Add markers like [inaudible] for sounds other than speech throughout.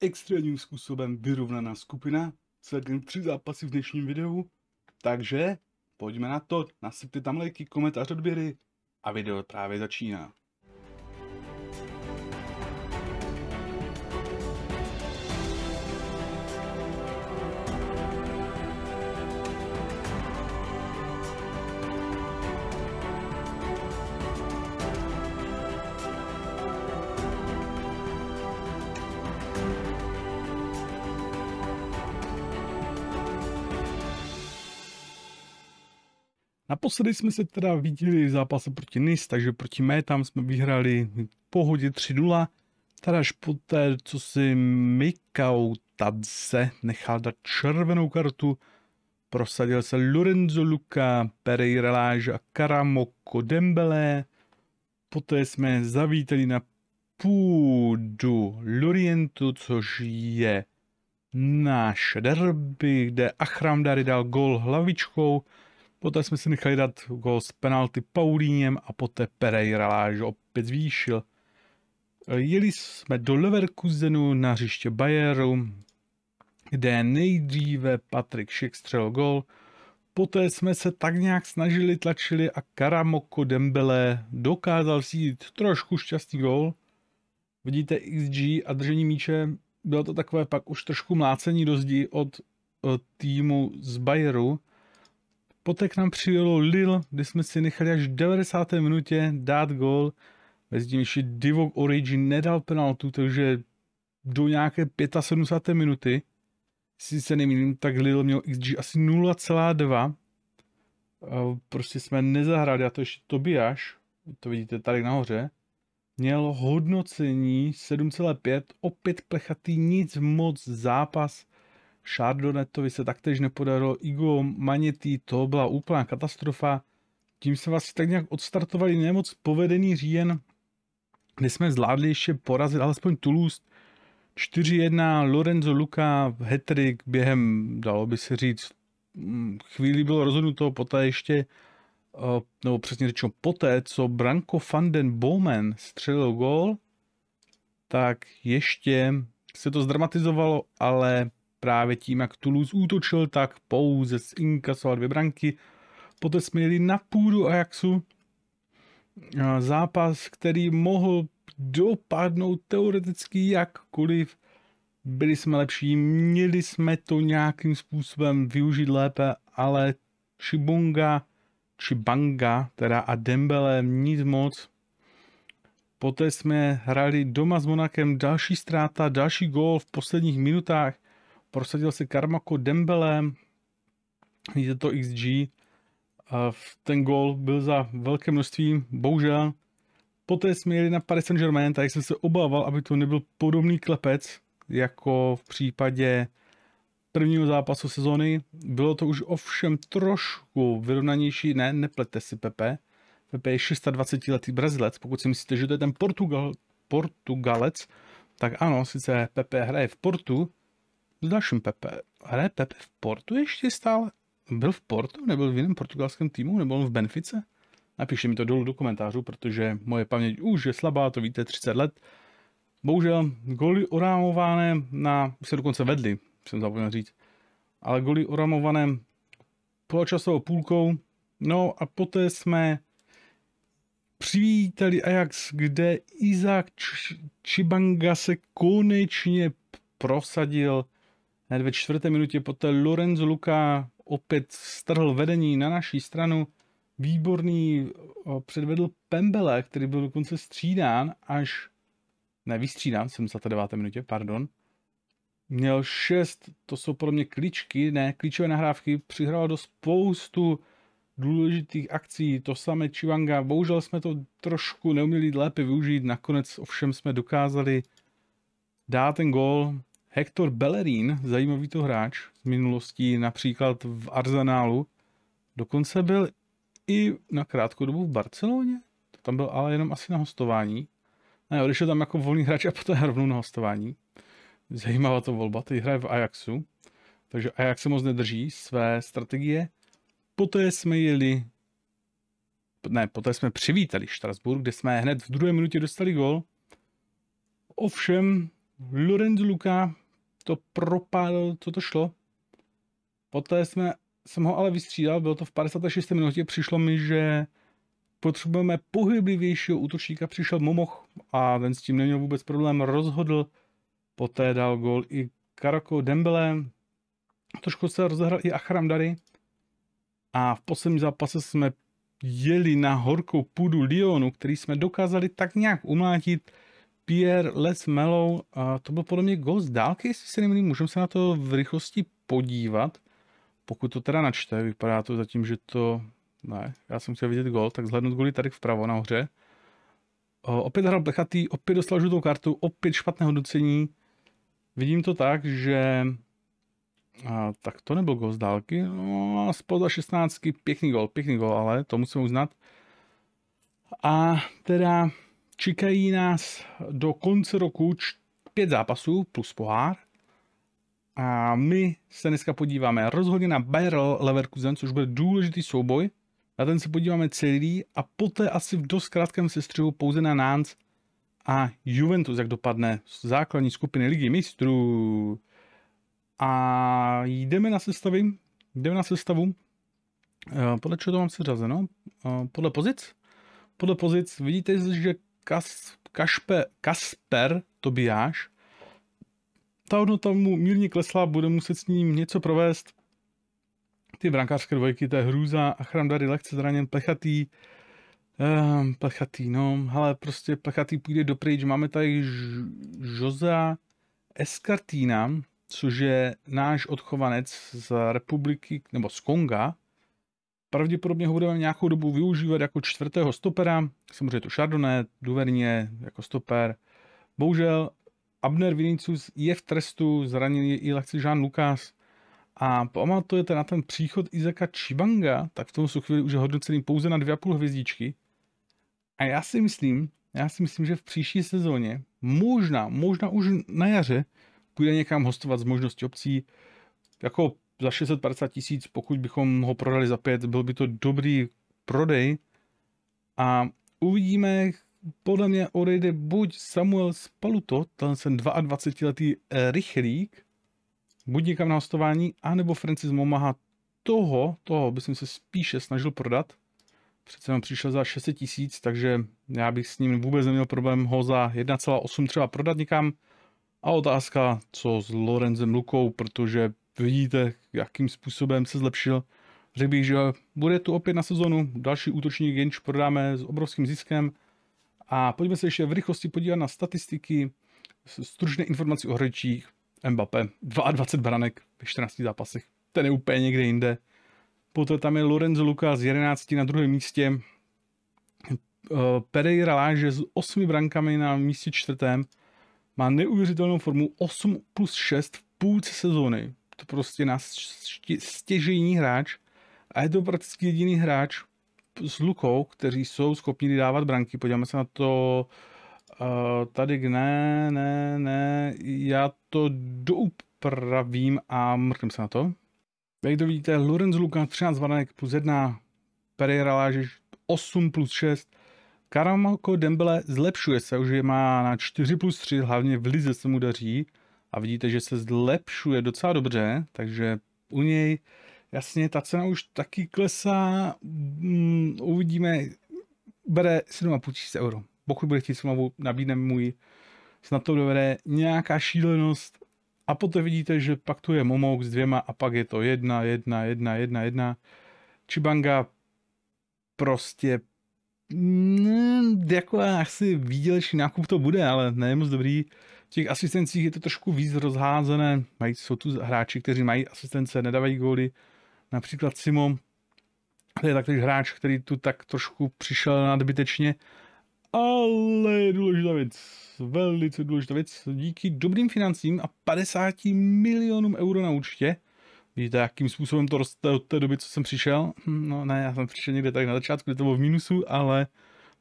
extrémním způsobem vyrovnaná skupina, celkem tři zápasy v dnešním videu, takže pojďme na to, nasypte tam lajky, komentář, odběry a video právě začíná. Naposledy jsme se teda viděli v zápase proti NIS, takže proti mé tam jsme vyhráli v pohodě 3-0. Teda až poté, co si Mikau Tadze nechal dát červenou kartu, prosadil se Lorenzo Luca, Pereira Láž a Karamoko Dembele. Poté jsme zavítali na půdu Lorientu, což je náš derby, kde Achram Dari dal gol hlavičkou Poté jsme si nechali dát gol s penalty Paulíněm a poté Pereira Láž opět zvýšil. Jeli jsme do Leverkusenu na hřiště Bayeru, kde nejdříve Patrik Šik střel gol, poté jsme se tak nějak snažili, tlačili a Karamoko Dembele dokázal sít trošku šťastný gol. Vidíte XG a držení míče, bylo to takové pak už trošku mlácení do zdi od eh, týmu z Bayeru, Poté k nám přijelo Lille, kde jsme si nechali až v 90. minutě dát gol. tím ještě Divok Origin nedal penaltu, takže do nějaké 75. minuty, si se nemýlím, tak Lille měl XG asi 0,2. Prostě jsme nezahrali, a to ještě Tobiáš, to vidíte tady nahoře, měl hodnocení 7,5, opět plechatý, nic moc zápas, Chardonnetovi se taktéž nepodarilo. Igo Manetý, to byla úplná katastrofa. Tím se vlastně tak nějak odstartovali nemoc povedený říjen, kde jsme zvládli ještě porazit alespoň Toulouse 4-1, Lorenzo Luca, Hetrick, během, dalo by se říct, mm, chvíli bylo rozhodnuto, poté ještě, eh, nebo přesně řečeno poté, co Branko van den Bowman střelil gól, tak ještě se to zdramatizovalo, ale Právě tím, jak Toulouse útočil, tak pouze zinkasoval dvě branky. Poté jsme jeli na půdu Ajaxu. Zápas, který mohl dopadnout teoreticky jakkoliv. Byli jsme lepší, měli jsme to nějakým způsobem využít lépe, ale Chibonga, Chibanga, teda a Dembele nic moc. Poté jsme hráli doma s Monakem další ztráta, další gól v posledních minutách prosadil si Karmako Dembele, je to XG, ten gol byl za velké množství, bohužel. Poté jsme jeli na Paris Saint-Germain, tak jsem se obával, aby to nebyl podobný klepec, jako v případě prvního zápasu sezóny. Bylo to už ovšem trošku vyrovnanější, ne, neplete si Pepe. Pepe je 26 letý Brazilec, pokud si myslíte, že to je ten Portugal, Portugalec, tak ano, sice Pepe hraje v Portu, dalším Pepe. Hraje Pepe v Portu ještě stále? Byl v Portu? Nebyl v jiném portugalském týmu? Nebo on v Benfice? Napište mi to dolů do komentářů, protože moje paměť už je slabá, to víte, 30 let. Bohužel, goly orámované na, se dokonce vedli, jsem zapomněl říct, ale goly orámované poločasovou půlkou. No a poté jsme přivítali Ajax, kde Izak Čibanga se konečně prosadil Hned ve čtvrté minutě poté Lorenzo Luka opět strhl vedení na naší stranu. Výborný předvedl Pembele, který byl dokonce střídán až... Ne, vystřídán, deváté minutě, pardon. Měl šest, to jsou pro mě klíčky, ne, klíčové nahrávky, přihrál do spoustu důležitých akcí, to samé Chivanga, bohužel jsme to trošku neuměli lépe využít, nakonec ovšem jsme dokázali dát ten gol. Hector Bellerín, zajímavý to hráč z minulosti, například v Arsenálu, dokonce byl i na krátkou dobu v Barceloně, to tam byl ale jenom asi na hostování. Ne, odešel tam jako volný hráč a poté rovnou na hostování. Zajímavá to volba, teď hraje v Ajaxu, takže Ajax se moc nedrží své strategie. Poté jsme jeli, ne, poté jsme přivítali Štrasburg, kde jsme hned v druhé minutě dostali gol. Ovšem, Lorenz Luka to propadl, co to šlo. Poté jsme, jsem ho ale vystřídal, bylo to v 56. minutě, přišlo mi, že potřebujeme pohyblivějšího útočníka, přišel Momoch a ten s tím neměl vůbec problém, rozhodl, poté dal gol i Karako Dembele, trošku se rozehrál i Achram Dary a v posledním zápase jsme jeli na horkou půdu Lyonu, který jsme dokázali tak nějak umlátit, Pierre Les Mellow, a to byl podle mě gol z dálky, jestli se nemýlím, můžeme se na to v rychlosti podívat, pokud to teda načte, vypadá to zatím, že to, ne, já jsem chtěl vidět gol, tak zhlednout goly tady vpravo nahoře. O, opět hrál plechatý, opět dostal žlutou kartu, opět špatné hodnocení. Vidím to tak, že a, tak to nebyl gol z dálky, no a 16, pěkný gol, pěkný gol, ale to musím uznat. A teda Čekají nás do konce roku pět zápasů plus pohár. A my se dneska podíváme rozhodně na Bayer Leverkusen, což bude důležitý souboj. Na ten se podíváme celý a poté asi v dost krátkém sestřihu pouze na Nantes a Juventus, jak dopadne z základní skupiny ligy mistrů. A jdeme na sestavy, jdeme na sestavu. Eh, podle čeho to mám seřazeno? Eh, podle pozic? Podle pozic vidíte, že Kas, Kašpe, Kasper Tobiáš. Ta hodnota mu mírně klesla, bude muset s ním něco provést. Ty brankářské dvojky, to je hrůza, a chrám dary lehce zraněn, plechatý, Um, plechatý, no, ale prostě plechatý půjde do pryč. Máme tady Josea Eskartína, což je náš odchovanec z republiky, nebo z Konga, Pravděpodobně ho budeme nějakou dobu využívat jako čtvrtého stopera, samozřejmě to Chardonnay, Duvernier jako stoper. Bohužel Abner Vinicius je v trestu, zranil je i lehce Jean Lucas. A pamatujete na ten příchod Izaka Chibanga, tak v tom jsou chvíli už hodnocený pouze na 2,5 hvězdičky. A já si myslím, já si myslím, že v příští sezóně, možná, možná už na jaře, půjde někam hostovat z možnosti obcí, jako za 650 tisíc, pokud bychom ho prodali za 5, byl by to dobrý prodej. A uvidíme, podle mě odejde buď Samuel Spaluto, ten 22-letý eh, rychlík, buď někam na hostování, anebo Francis Momaha toho, toho bych se spíše snažil prodat. Přece jenom přišel za 600 tisíc, takže já bych s ním vůbec neměl problém ho za 1,8 třeba prodat někam. A otázka, co s Lorenzem Lukou, protože vidíte, jakým způsobem se zlepšil. Řekl bych, že bude tu opět na sezonu další útočník, Genč prodáme s obrovským ziskem. A pojďme se ještě v rychlosti podívat na statistiky, stručné informace o hrojčích. Mbappé, 22 branek ve 14 zápasech, ten je úplně někde jinde. Poté tam je Lorenzo Luka z 11 na druhém místě, eh, Pereira Láže s 8 brankami na místě čtvrtém, má neuvěřitelnou formu 8 plus 6 v půlce sezóny to prostě na stěžení hráč a je to prakticky jediný hráč s Lukou, kteří jsou schopni dávat branky. Podíváme se na to eh, tady, ne, ne, ne, já to doupravím a mrknem se na to. Jak to vidíte, Lorenz Luka 13 varanek plus 1, Pereira Lážiš 8 plus 6, Karamako Dembele zlepšuje se, už je má na 4 plus 3, hlavně v Lize se mu daří a vidíte, že se zlepšuje docela dobře, takže u něj jasně ta cena už taky klesá, mm, uvidíme, bere 7,5 tisíc euro. Pokud bude chtít smlouvu, nabídneme můj, snad to dovede nějaká šílenost a poté vidíte, že pak tu je Momouk s dvěma a pak je to jedna, jedna, jedna, jedna, jedna. Chibanga prostě mm, jako asi výdělečný nákup to bude, ale ne moc dobrý těch asistencích je to trošku víc rozházené. Mají, jsou tu hráči, kteří mají asistence, nedávají góly. Například Simo, to je takový hráč, který tu tak trošku přišel nadbytečně, ale je důležitá věc, velice důležitá věc. Díky dobrým financím a 50 milionům euro na účtě, vidíte, jakým způsobem to roste od té doby, co jsem přišel. Hm, no ne, já jsem přišel někde tak na začátku, kde to bylo v mínusu, ale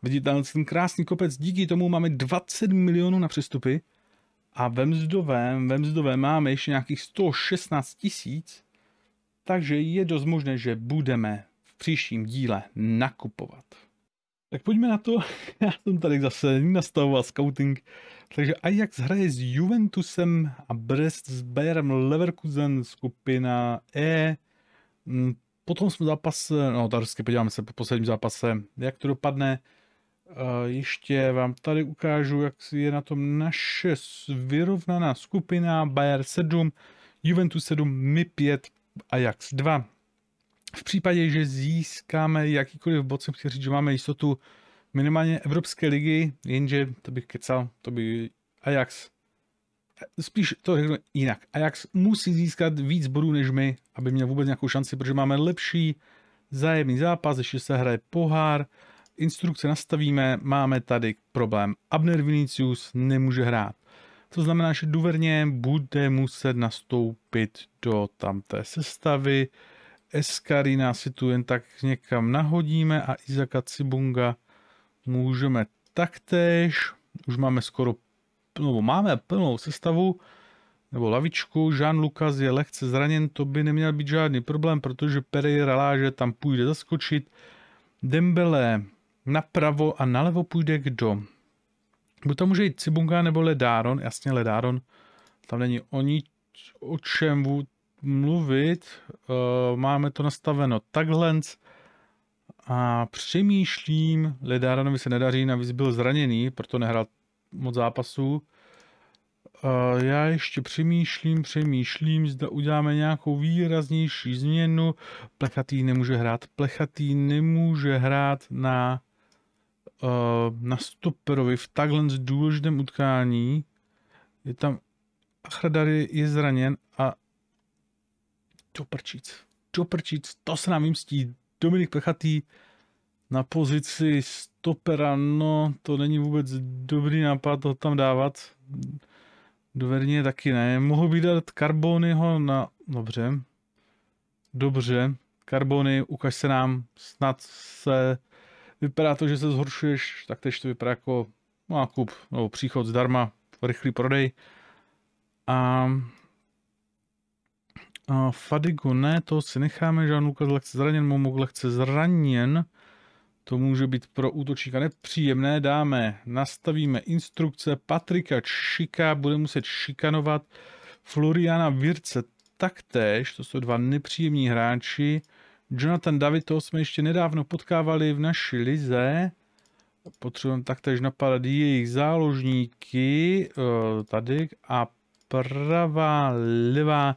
vidíte, ten krásný kopec, díky tomu máme 20 milionů na přestupy a ve mzdovém, ve mzdovém máme ještě nějakých 116 tisíc, takže je dost možné, že budeme v příštím díle nakupovat. Tak pojďme na to, [laughs] já jsem tady zase nastavoval scouting, takže Ajax hraje s Juventusem a Brest s Bayerem Leverkusen skupina E. Mm, potom jsme zápas, no tady podíváme se po posledním zápase, jak to dopadne. Ještě vám tady ukážu, jak je na tom naše vyrovnaná skupina Bayer 7, Juventus 7, My 5, Ajax 2. V případě, že získáme jakýkoliv bod, jsem chtěl říct, že máme jistotu minimálně Evropské ligy, jenže to bych kecal, to by Ajax spíš to řeknu jinak. Ajax musí získat víc bodů než my, aby měl vůbec nějakou šanci, protože máme lepší zájemný zápas, ještě se hraje pohár, instrukce nastavíme, máme tady problém. Abner Vinicius nemůže hrát. To znamená, že důvěrně bude muset nastoupit do tamté sestavy. Eskarina si tu jen tak někam nahodíme a Izaka Cibunga můžeme taktéž. Už máme skoro, nebo máme plnou sestavu, nebo lavičku. Jean Lucas je lehce zraněn, to by neměl být žádný problém, protože Pereira Láže tam půjde zaskočit. Dembele napravo a nalevo půjde kdo? Buď tam může jít Cibunga nebo Ledáron, jasně Ledáron, tam není o, nič, o čem mluvit, uh, máme to nastaveno takhle a přemýšlím, Ledáronovi se nedaří, navíc byl zraněný, proto nehrál moc zápasů. Uh, já ještě přemýšlím, přemýšlím, zda uděláme nějakou výraznější změnu. Plechatý nemůže hrát, plechatý nemůže hrát na uh, na stoperovi v takhle důležitém utkání. Je tam Achradar je, je zraněn a Čoprčíc. Čoprčíc, to se nám jimstí. Dominik Pechatý na pozici stopera, no to není vůbec dobrý nápad ho tam dávat. Doverně taky ne. Mohu vydat Carbonyho na... Dobře. Dobře. Carbony, ukaž se nám, snad se Vypadá to, že se zhoršuješ, tak teď to vypadá jako nákup nebo příchod zdarma, rychlý prodej. A, a Fadigo ne, to si necháme, Žán Lukas lehce zraněn, Momok lehce zraněn. To může být pro útočníka nepříjemné. Dáme, nastavíme instrukce. Patrika Šika bude muset šikanovat. Floriana Virce taktéž, to jsou dva nepříjemní hráči. Jonathan David, toho jsme ještě nedávno potkávali v naší lize. Potřebujeme taktéž napadat jejich záložníky. Eh, tady a pravá, levá.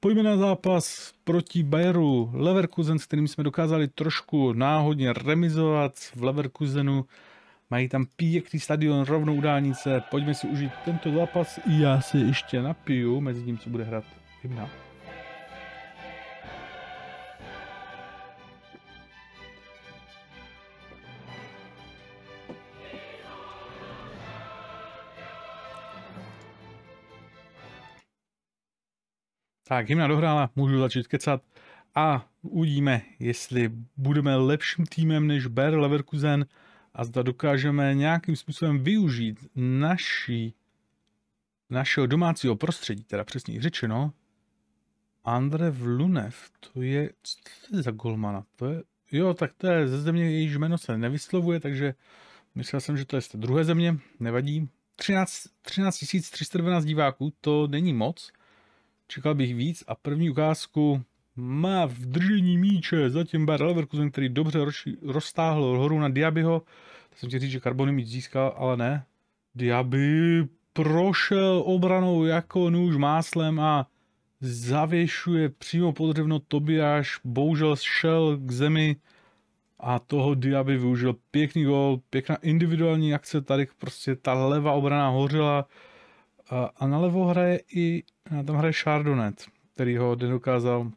Pojďme na zápas proti Bayeru Leverkusen, s kterým jsme dokázali trošku náhodně remizovat v Leverkusenu. Mají tam pěkný stadion rovnou u dálnice. Pojďme si užít tento zápas. Já si ještě napiju mezi tím, co bude hrát hymna. Tak, hymna dohrála, můžu začít kecat a uvidíme, jestli budeme lepším týmem než Ber Leverkusen a zda dokážeme nějakým způsobem využít naší, našeho domácího prostředí, teda přesně řečeno. Andre Vlunev, to je, co to je za golmana? To je, jo, tak to je ze země, jejíž jméno se nevyslovuje, takže myslel jsem, že to je z té druhé země, nevadí. 13, 13 312 diváků, to není moc, Čekal bych víc a první ukázku má v držení míče zatím Bayer Leverkusen, který dobře roztáhl horu na Diabyho. Tak jsem ti říct, že Carbony míč získal, ale ne. Diaby prošel obranou jako nůž máslem a zavěšuje přímo pod Tobias Tobiáš, bohužel šel k zemi a toho Diaby využil pěkný gol, pěkná individuální akce, tady prostě ta levá obrana hořela a, a na levo hraje i tam hraje Chardonnay, který ho dokázal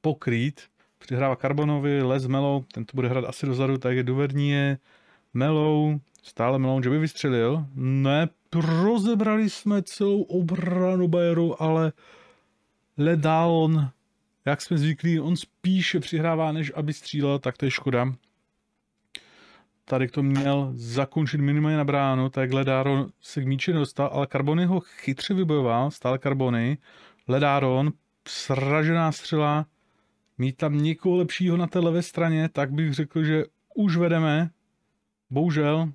pokrýt. Přihrává Carbonovi, Les Melou, ten to bude hrát asi dozadu, tak je Duvernie, Melou, stále Melou, že by vystřelil. Ne, prozebrali jsme celou obranu Bayeru, ale Ledaon, jak jsme zvyklí, on spíše přihrává, než aby střílel, tak to je škoda tady to měl zakončit minimálně na bránu, takhle Daron se k míči dostal, ale Carbony ho chytře vybojoval, stále Carbony, Ledáron, sražená střela, mít tam někoho lepšího na té levé straně, tak bych řekl, že už vedeme, bohužel,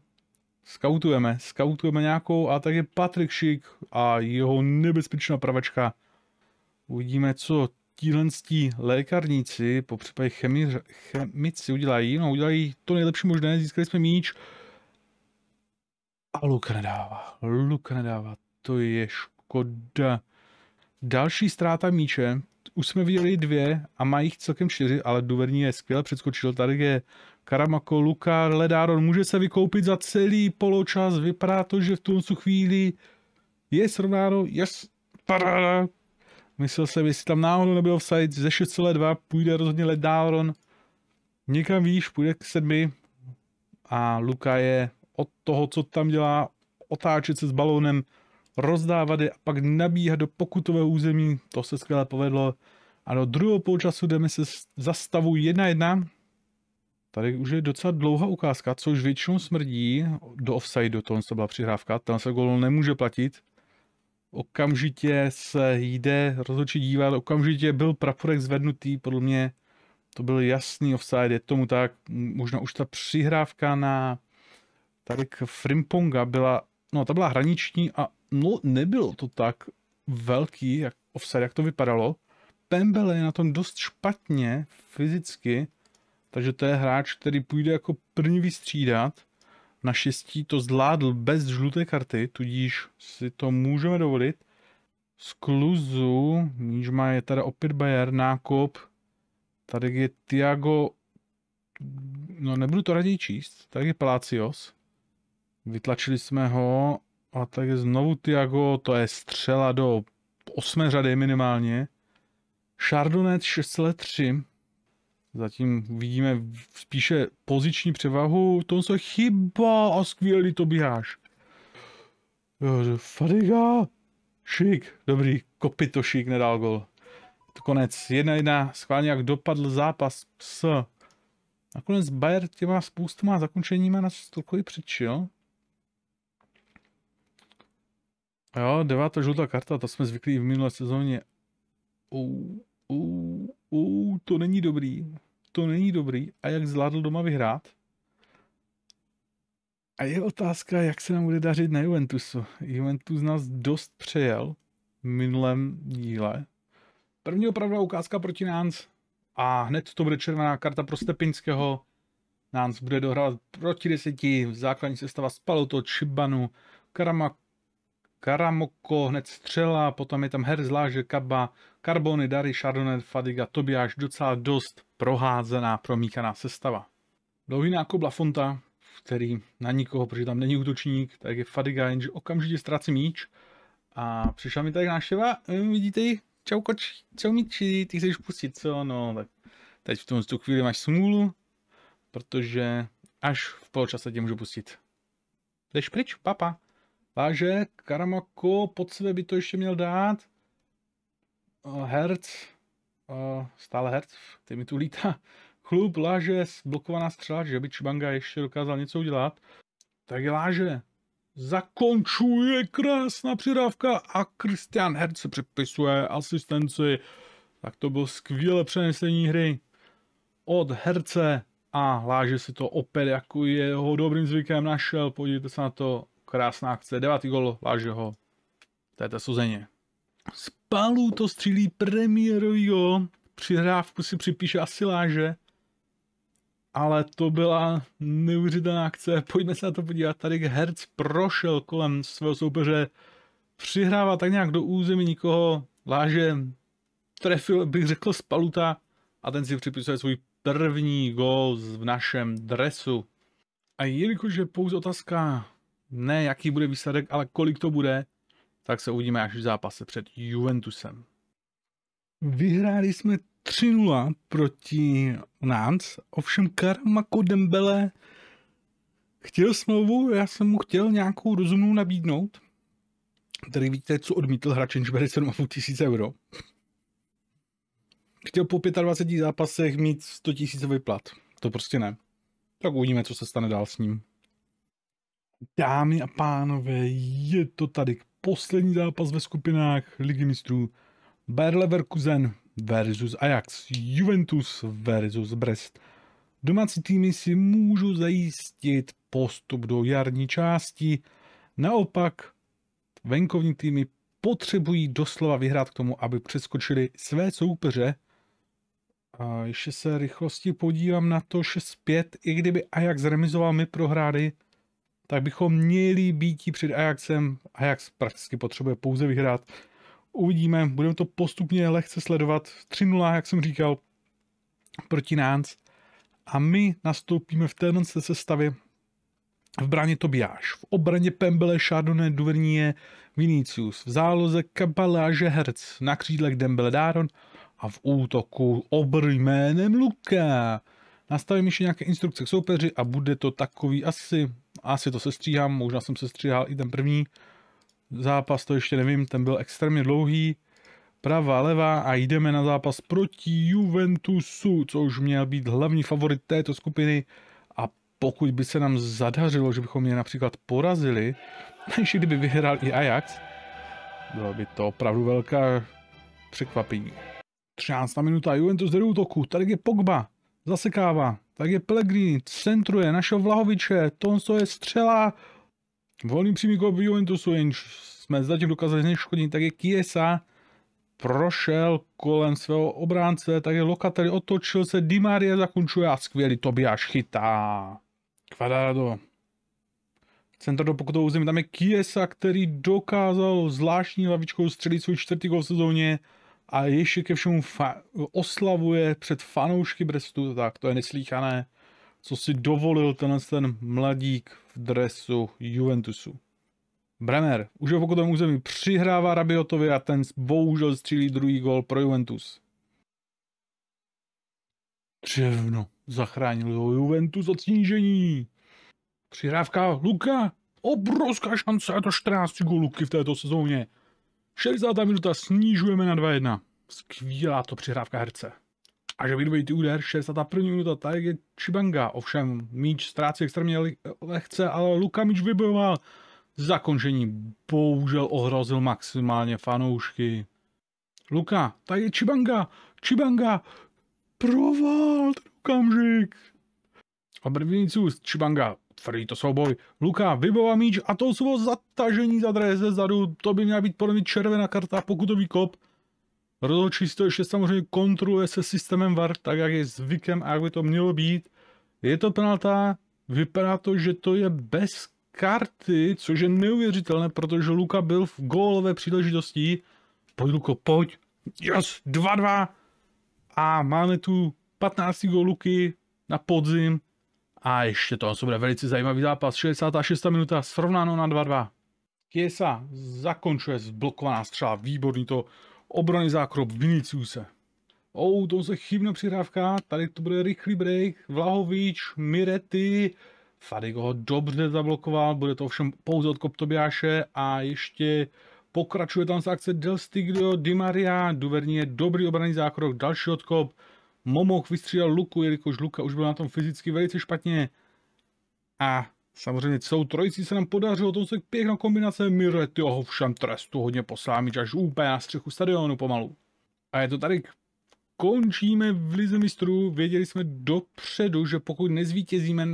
skautujeme, skautujeme nějakou a tak je Patrik Šik a jeho nebezpečná pravačka. Uvidíme, co tílenstí lékarníci, po případě chemi, chemici udělají, no udělají to nejlepší možné, získali jsme míč. A Luka nedává, Luka nedává, to je škoda. Další ztráta míče, už jsme viděli dvě a mají jich celkem čtyři, ale Duverní je skvěle Předskočil Tady je Karamako, Luka, Ledáron, může se vykoupit za celý poločas. Vypadá to, že v tuhle chvíli je srovnáno, je yes, paráda, Myslel jsem, jestli tam náhodou nebyl offside, ze 6,2 půjde rozhodně let Dáron někam výš, půjde k sedmi a Luka je od toho, co tam dělá, otáčet se s balónem, rozdávat je a pak nabíhat do pokutového území, to se skvěle povedlo. A do druhého půlčasu jdeme se za stavu 1-1. Tady už je docela dlouhá ukázka, což většinou smrdí do offside, do toho se byla přihrávka, tam se gol nemůže platit okamžitě se jde rozhodčí dívat, okamžitě byl praporek zvednutý, podle mě to byl jasný offside, je tomu tak, možná už ta přihrávka na k Frimponga byla, no ta byla hraniční a no nebylo to tak velký jak offside, jak to vypadalo. Pembele je na tom dost špatně fyzicky, takže to je hráč, který půjde jako první vystřídat Naštěstí to zvládl bez žluté karty, tudíž si to můžeme dovolit. Z Kluzu, níž má je tady opět Bayer, nákop. Tady je Tiago, no nebudu to raději číst, tady je Palacios. Vytlačili jsme ho a tak je znovu Tiago, to je střela do osmé řady minimálně. Chardonnay 6,3, Zatím vidíme spíše poziční převahu. To se chyba a skvělý to běháš. Fadiga. Šik. Dobrý. to šik nedal gol. To Konec. Jedna jedna. Schválně jak dopadl zápas s... Nakonec Bayer těma spoustama zakončeníma na trochu přičil. Jo, devátá žlutá karta, to jsme zvyklí v minulé sezóně. Ou, ou, ou, to není dobrý to není dobrý a jak zvládl doma vyhrát. A je otázka, jak se nám bude dařit na Juventusu. Juventus nás dost přejel v minulém díle. První opravdu ukázka proti Náns a hned to bude červená karta pro Stepinského. Náns bude dohrát proti deseti, v základní sestava Spaluto, Čibanu, Karama, Karamoko, hned střela, potom je tam Herzláže, Kaba, Karbony, dary, Chardonnay, Fadiga, to až docela dost proházená, promíchaná sestava. Dlouhý nákup Blafonta, který na nikoho, protože tam není útočník, tak je Fadiga, jenže okamžitě ztrácí míč. A přišla mi tady náštěva, hm, vidíte ji, čau koč, čau míči, ty chceš pustit, co? No, tak teď v tom tu chvíli máš smůlu, protože až v poločase tě můžu pustit. Jdeš pryč, papa. Váže, Karamako pod sebe by to ještě měl dát herc, stále herc, ty mi tu lítá, chlub, láže, blokovaná střela, že by Čibanga ještě dokázal něco udělat, tak je láže. Zakončuje krásná přidávka a Christian Herc se připisuje asistenci. Tak to bylo skvělé přenesení hry od herce a láže si to opět jako jeho dobrým zvykem našel. Podívejte se na to, krásná akce, devátý gol láže ho v této suzeně. Z palů to střílí premiérovýho, přihrávku si připíše asi láže, ale to byla neuvěřitelná akce. Pojďme se na to podívat. Tady Herc prošel kolem svého soupeře, přihrává tak nějak do území nikoho, láže, trefil, bych řekl, paluta. a ten si připisuje svůj první gol v našem dresu. A jelikož je pouze otázka ne jaký bude výsledek, ale kolik to bude, tak se uvidíme až v zápase před Juventusem. Vyhráli jsme 3-0 proti Nance, ovšem Karamako Dembele chtěl smlouvu, já jsem mu chtěl nějakou rozumnou nabídnout. Tady víte, co odmítl hráč, jenž 7,5 tisíc euro. Chtěl po 25 zápasech mít 100 tisíc vyplat. To prostě ne. Tak uvidíme, co se stane dál s ním. Dámy a pánové, je to tady poslední zápas ve skupinách Ligy mistrů Bayer Leverkusen versus Ajax, Juventus versus Brest. Domácí týmy si můžou zajistit postup do jarní části, naopak venkovní týmy potřebují doslova vyhrát k tomu, aby přeskočili své soupeře. A ještě se rychlosti podívám na to 6-5, i kdyby Ajax remizoval my prohráli, tak bychom měli být před Ajaxem. Ajax prakticky potřebuje pouze vyhrát. Uvidíme, budeme to postupně lehce sledovat. 3-0, jak jsem říkal, proti Nánc. A my nastoupíme v téhle sestavě v bráně Tobiáš, v obraně Pembele, Chardonnay, Duvernie, Vinicius, v záloze Kabala Žeherc, na křídlech Dembele Dáron a v útoku obr jménem Luka. Nastavím ještě nějaké instrukce k soupeři a bude to takový asi asi to sestříhám, možná jsem sestříhal i ten první zápas, to ještě nevím, ten byl extrémně dlouhý. Pravá, levá a jdeme na zápas proti Juventusu, což měl být hlavní favorit této skupiny a pokud by se nám zadařilo, že bychom je například porazili, [laughs] než kdyby vyhrál i Ajax, bylo by to opravdu velká překvapení. 13. minuta Juventus do útoku, tady je Pogba, zasekává. Tak je Pellegrini, centruje našeho Vlahoviče, Tonso je střela. Volný přímý gol Juventusu, jenž jsme zatím dokázali zneškodnit, tak je Kiesa prošel kolem svého obránce, tak je Lokateli otočil se, Di Maria zakončuje a skvělý Tobias chytá. Kvadrado. Centr do pokutového území, tam je Kiesa, který dokázal zvláštní lavičkou střelit svůj čtvrtý gol v sezóně a ještě ke všemu fa- oslavuje před fanoušky Brestu, tak to je neslíchané, co si dovolil tenhle ten mladík v dresu Juventusu. Bremer už je v okolním území přihrává Rabiotovi a ten bohužel střílí druhý gol pro Juventus. Dřevno, zachránil ho Juventus od snížení. Přihrávka Luka, obrovská šance a to 14 gólů v této sezóně. 60. minuta snižujeme na 2-1. Skvělá to přihrávka herce. A že ty úder, 61. minuta, tady je Chibanga. Ovšem, míč ztrácí extrémně lehce, ale Luka míč vybojoval. Zakončení bohužel ohrozil maximálně fanoušky. Luka, tady je Chibanga, Chibanga, proval ten okamžik. Obrvníců Chibanga tvrdý to souboj. Luka vybová míč a to jsou zatažení za dreze ze zadu. To by měla být podle mě červená karta, pokutový kop. Rozhodčí to ještě samozřejmě kontroluje se systémem VAR, tak jak je zvykem a jak by to mělo být. Je to penalta, vypadá to, že to je bez karty, což je neuvěřitelné, protože Luka byl v gólové příležitosti. Pojď Luko, pojď. Yes, 2-2. A máme tu 15. gól Luky na podzim a ještě to, co bude velice zajímavý zápas. 66. minuta srovnáno na 2-2. Kiesa zakončuje zblokovaná střela. Výborný to obrany zákrop Viniciuse. Oh, to se chybná přihrávka. Tady to bude rychlý break. Vlahovič, Mirety. Fadigo ho dobře zablokoval. Bude to ovšem pouze od Koptobiáše. A ještě pokračuje tam z akce Del Stigdo, Di Maria. Duverní je dobrý obranný zákrok. Další odkop. Momoch vystřílel Luku, jelikož Luka už byl na tom fyzicky velice špatně. A samozřejmě celou trojici se nám podařilo, to je pěkná kombinace Mirety ho všem trestu hodně poslámič až úplně na střechu stadionu pomalu. A je to tady končíme v Lize mistrů. Věděli jsme dopředu, že pokud nezvítězíme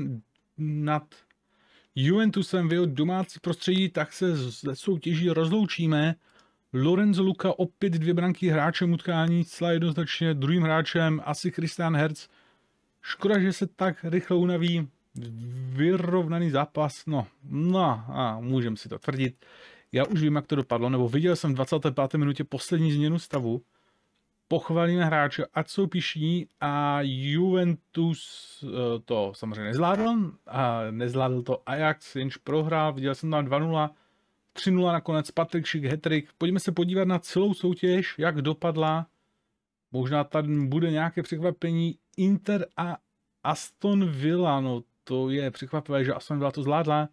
nad Juventusem v jeho domácí prostředí, tak se ze soutěží rozloučíme. Lorenzo Luka opět dvě branky hráčem utkání, celá jednoznačně druhým hráčem asi Christian Herz. Škoda, že se tak rychle unaví vyrovnaný zápas, no, no a můžem si to tvrdit. Já už vím, jak to dopadlo, nebo viděl jsem v 25. minutě poslední změnu stavu. Pochválíme hráče, ať jsou pišní a Juventus eh, to samozřejmě nezvládl a nezvládl to Ajax, jenž prohrál, viděl jsem tam 2-0 3-0 nakonec, Patrik Šik, hetrik. Pojďme se podívat na celou soutěž, jak dopadla. Možná tady bude nějaké překvapení. Inter a Aston Villa, no to je překvapivé, že Aston Villa to zvládla.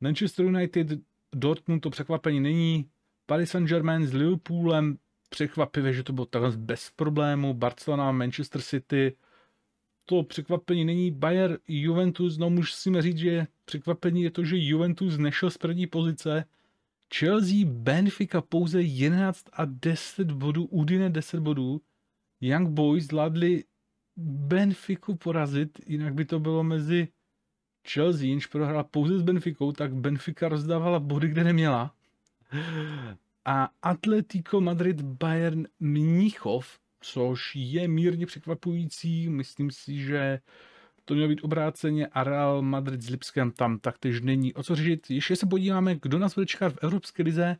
Manchester United, Dortmund to překvapení není. Paris Saint-Germain s Liverpoolem překvapivé, že to bylo takhle bez problému. Barcelona, Manchester City, to překvapení není. Bayer, Juventus, no musíme říct, že překvapení je to, že Juventus nešel z první pozice. Chelsea, Benfica pouze 11 a 10 bodů, Udine 10 bodů. Young Boys zvládli Benfiku porazit, jinak by to bylo mezi Chelsea, jenž prohrála pouze s Benficou, tak Benfica rozdávala body, kde neměla. A Atletico Madrid Bayern Mnichov, což je mírně překvapující, myslím si, že uh, to mělo být obráceně a Real Madrid s Lipskem tam taktéž není o co řešit. Ještě se podíváme, kdo nás bude čekat v Evropské lize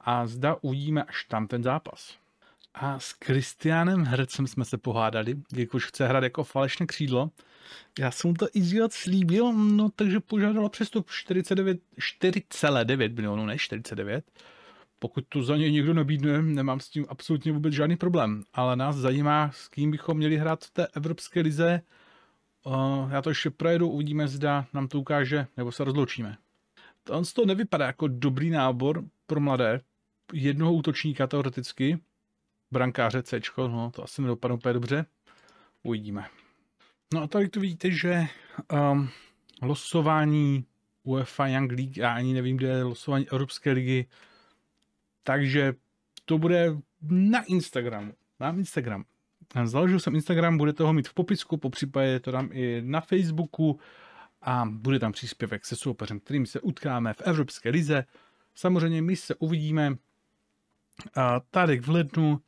a zda uvidíme až tam ten zápas. A s Kristiánem Hercem jsme se pohádali, jelikož chce hrát jako falešné křídlo. Já jsem to i dělat slíbil, no takže požádala přestup 49, 4,9 milionů, ne 49. Pokud to za něj někdo nabídne, nemám s tím absolutně vůbec žádný problém. Ale nás zajímá, s kým bychom měli hrát v té Evropské lize Uh, já to ještě projedu, uvidíme, zda nám to ukáže, nebo se rozloučíme. On toho nevypadá jako dobrý nábor pro mladé. Jednoho útočníka teoreticky, brankáře C, no to asi nedopadne úplně dobře. Uvidíme. No a tady tu vidíte, že um, losování UEFA Young League, já ani nevím, kde je losování Evropské ligy, takže to bude na Instagramu. Na Instagram. Založil jsem Instagram, budete ho mít v popisku, po případě to tam i na Facebooku a bude tam příspěvek se soupeřem, kterým se utkáme v Evropské lize. Samozřejmě my se uvidíme tady v lednu.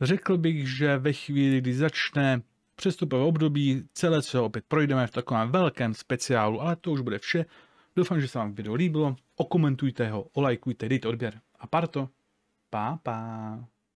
Řekl bych, že ve chvíli, kdy začne přestupové období, celé se opět projdeme v takovém velkém speciálu, ale to už bude vše. Doufám, že se vám video líbilo, okomentujte ho, olajkujte, dejte odběr. A parto, pa, pa.